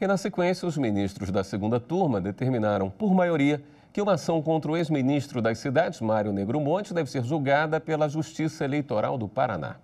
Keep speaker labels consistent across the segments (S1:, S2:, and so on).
S1: E, na sequência, os ministros da segunda turma determinaram, por maioria, que uma ação contra o ex-ministro das cidades, Mário Negromonte, deve ser julgada pela Justiça Eleitoral do
S2: Paraná.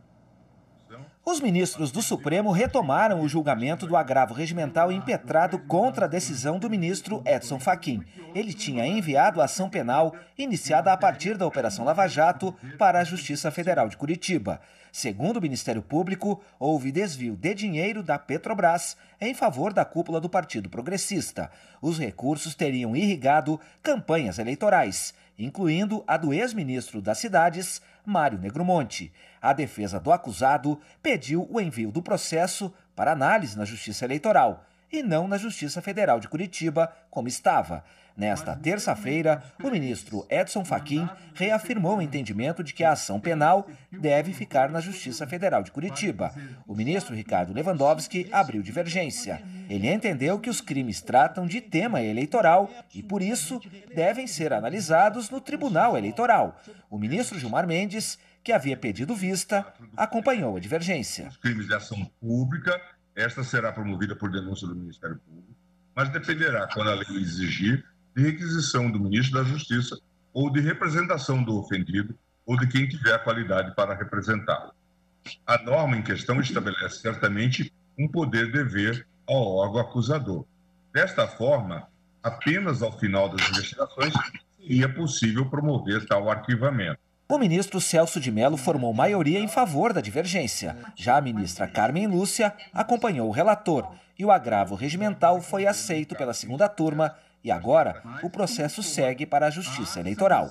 S2: Os ministros do Supremo retomaram o julgamento do agravo regimental impetrado contra a decisão do ministro Edson Fachin. Ele tinha enviado a ação penal, iniciada a partir da Operação Lava Jato, para a Justiça Federal de Curitiba. Segundo o Ministério Público, houve desvio de dinheiro da Petrobras em favor da cúpula do Partido Progressista. Os recursos teriam irrigado campanhas eleitorais incluindo a do ex-ministro das Cidades, Mário Negromonte. A defesa do acusado pediu o envio do processo para análise na Justiça Eleitoral e não na Justiça Federal de Curitiba, como estava. Nesta terça-feira, o ministro Edson Fachin reafirmou o entendimento de que a ação penal deve ficar na Justiça Federal de Curitiba. O ministro Ricardo Lewandowski abriu tipo divergência. Ele entendeu que os crimes tratam de tema eleitoral e, por isso, devem ser analisados no Tribunal Eleitoral. O ministro Gilmar Mendes, que havia pedido vista, acompanhou a divergência.
S3: Os crimes de ação pública, esta será promovida por denúncia do Ministério Público, mas dependerá, quando a lei exigir, de requisição do ministro da Justiça ou de representação do ofendido ou de quem tiver a qualidade para representá-lo. A norma em questão estabelece certamente um poder-dever ao órgão acusador. Desta forma, apenas ao final das investigações seria possível promover tal arquivamento. O ministro Celso de Mello formou maioria em
S2: favor da divergência. Já a ministra Carmen Lúcia acompanhou o relator e o agravo regimental foi aceito pela segunda turma e agora o processo segue para a
S1: Justiça Eleitoral.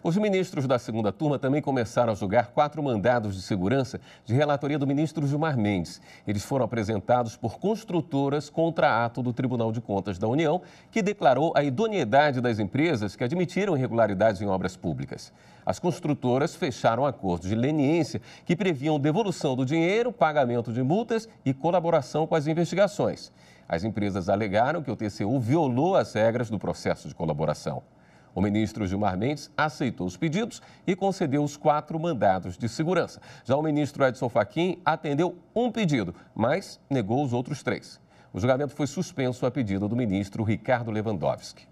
S1: Os ministros da segunda turma também começaram a julgar quatro mandados de segurança de relatoria do ministro Gilmar Mendes. Eles foram apresentados por construtoras contra ato do Tribunal de Contas da União, que declarou a idoneidade das empresas que admitiram irregularidades em obras públicas. As construtoras fecharam acordos de leniência que previam devolução do dinheiro, pagamento de multas e colaboração com as investigações. As empresas alegaram que o TCU violou as regras do processo de colaboração. O ministro Gilmar Mendes aceitou os pedidos e concedeu os quatro mandados de segurança. Já o ministro Edson Fachin atendeu um pedido, mas negou os outros três. O julgamento foi suspenso a pedido do ministro Ricardo Lewandowski.